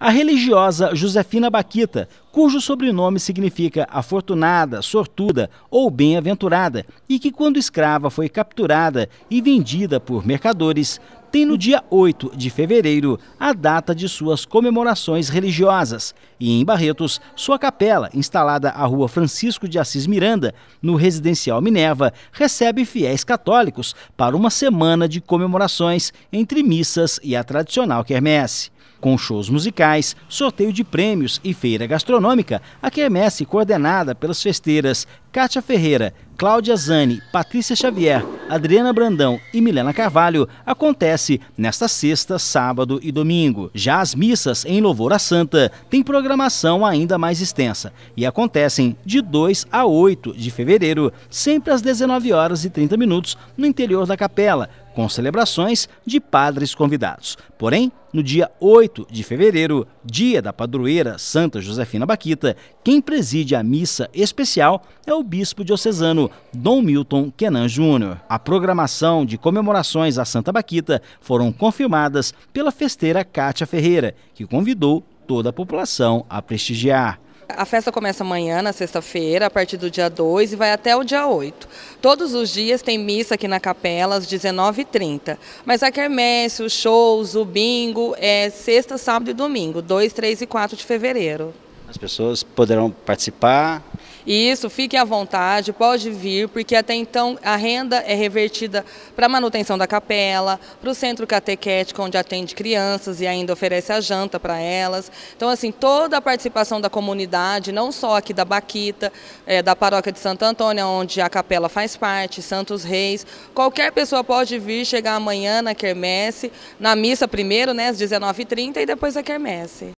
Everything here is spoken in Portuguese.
A religiosa Josefina Baquita cujo sobrenome significa afortunada, sortuda ou bem-aventurada, e que, quando escrava, foi capturada e vendida por mercadores, tem no dia 8 de fevereiro a data de suas comemorações religiosas. E em Barretos, sua capela, instalada à rua Francisco de Assis Miranda, no residencial Minerva, recebe fiéis católicos para uma semana de comemorações entre missas e a tradicional quermesse. Com shows musicais, sorteio de prêmios e feira gastronômica, Econômica, a quermesse coordenada pelas festeiras Kátia Ferreira, Cláudia Zani, Patrícia Xavier, Adriana Brandão e Milena Carvalho acontece nesta sexta, sábado e domingo. Já as missas em Louvor à Santa têm programação ainda mais extensa e acontecem de 2 a 8 de fevereiro, sempre às 19 horas e 30 minutos no interior da capela, com celebrações de padres convidados. Porém, no dia 8 de fevereiro, dia da padroeira Santa Josefina Baquita, quem preside a missa especial é o bispo diocesano Dom Milton Kenan Júnior. A programação de comemorações à Santa Baquita foram confirmadas pela festeira Cátia Ferreira, que convidou toda a população a prestigiar. A festa começa amanhã, na sexta-feira, a partir do dia 2 e vai até o dia 8. Todos os dias tem missa aqui na capela, às 19h30. Mas a quermesse, os shows, o bingo, é sexta, sábado e domingo, 2, 3 e 4 de fevereiro. As pessoas poderão participar. Isso, fique à vontade, pode vir, porque até então a renda é revertida para a manutenção da capela, para o centro catequético, onde atende crianças e ainda oferece a janta para elas. Então, assim, toda a participação da comunidade, não só aqui da Baquita, é, da paróquia de Santo Antônio, onde a capela faz parte, Santos Reis, qualquer pessoa pode vir, chegar amanhã na quermesse, na missa primeiro, né, às 19h30 e depois a quermesse.